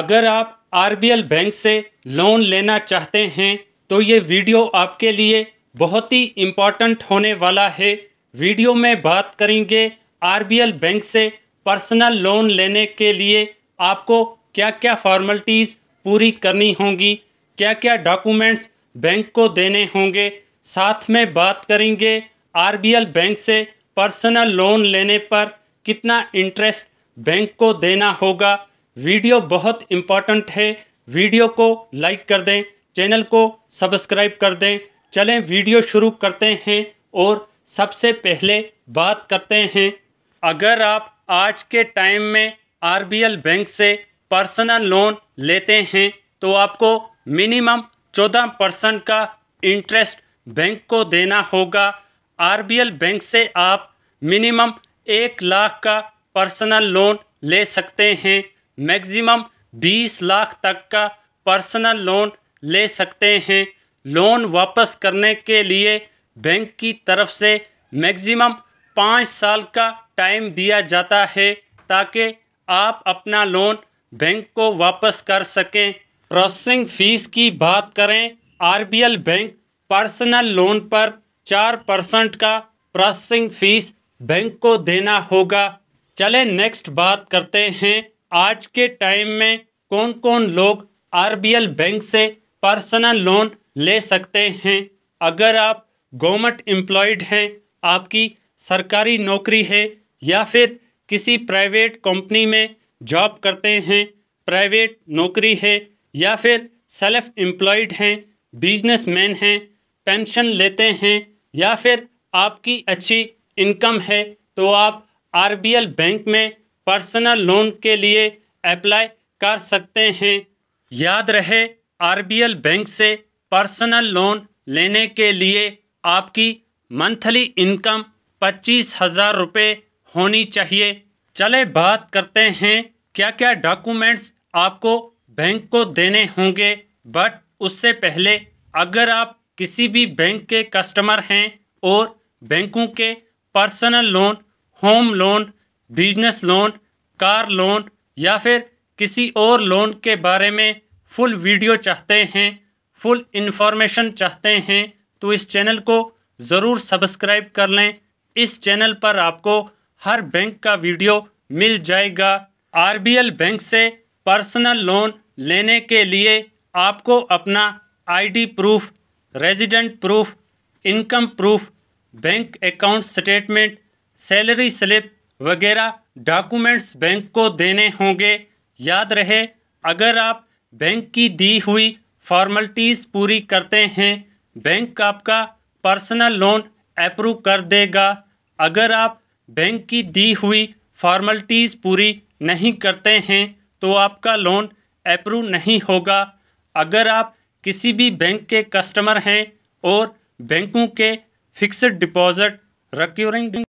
अगर आप are bank से लोन लेना चाहते हैं तो ये वीडियो आपके लिए बहुत ही इम्पॉर्टेंट होने वाला है वीडियो में बात करेंगे आर बैंक से पर्सनल लोन लेने के लिए आपको क्या क्या फॉर्मेलिटीज़ पूरी करनी होंगी क्या क्या डॉक्यूमेंट्स बैंक को देने होंगे साथ में बात करेंगे आर बैंक से पर्सनल लोन लेने पर कितना इंटरेस्ट बैंक को देना होगा वीडियो बहुत इम्पॉर्टेंट है वीडियो को लाइक कर दें चैनल को सब्सक्राइब कर दें चलें वीडियो शुरू करते हैं और सबसे पहले बात करते हैं अगर आप आज के टाइम में आरबीएल बैंक से पर्सनल लोन लेते हैं तो आपको मिनिमम चौदह परसेंट का इंटरेस्ट बैंक को देना होगा आरबीएल बैंक से आप मिनिमम एक लाख का पर्सनल लोन ले सकते हैं मैक्सिमम 20 लाख तक का पर्सनल लोन ले सकते हैं लोन वापस करने के लिए बैंक की तरफ से मैक्सिमम पाँच साल का टाइम दिया जाता है ताकि आप अपना लोन बैंक को वापस कर सकें प्रोसेसिंग फीस की बात करें आरबीएल बैंक पर्सनल लोन पर चार परसेंट का प्रोसेसिंग फीस बैंक को देना होगा चले नेक्स्ट बात करते हैं आज के टाइम में कौन कौन लोग आरबीएल बैंक से पर्सनल लोन ले सकते हैं अगर आप गवर्नमेंट एम्प्लॉयड हैं आपकी सरकारी नौकरी है या फिर किसी प्राइवेट कंपनी में जॉब करते हैं प्राइवेट नौकरी है या फिर सेल्फ एम्प्लॉयड हैं बिजनेसमैन हैं पेंशन लेते हैं या फिर आपकी अच्छी इनकम है तो आप आरबीएल बैंक में पर्सनल लोन के लिए अप्लाई कर सकते हैं याद रहे आरबीएल बैंक से पर्सनल लोन लेने के लिए आपकी मंथली इनकम पच्चीस हज़ार रुपये होनी चाहिए चले बात करते हैं क्या क्या डॉक्यूमेंट्स आपको बैंक को देने होंगे बट उससे पहले अगर आप किसी भी बैंक के कस्टमर हैं और बैंकों के personal loan home loan business loan car loan या फिर किसी और लोन के बारे में फुल वीडियो चाहते हैं फुल इन्फॉर्मेशन चाहते हैं तो इस चैनल को ज़रूर सब्सक्राइब कर लें इस चैनल पर आपको हर बैंक का वीडियो मिल जाएगा आरबीएल बैंक से पर्सनल लोन लेने के लिए आपको अपना ID proof resident proof income proof bank account statement salary slip वगैरह डॉक्यूमेंट्स बैंक को देने होंगे याद रहे अगर आप बैंक की दी हुई फॉर्मलिटीज़ पूरी करते हैं बैंक आपका पर्सनल लोन अप्रूव कर देगा अगर आप बैंक की दी हुई फॉर्मलिटीज़ पूरी नहीं करते हैं तो आपका लोन अप्रूव नहीं होगा अगर आप किसी भी बैंक के कस्टमर हैं और बैंकों के फिक्स्ड डिपॉजिट रिक्योरिंग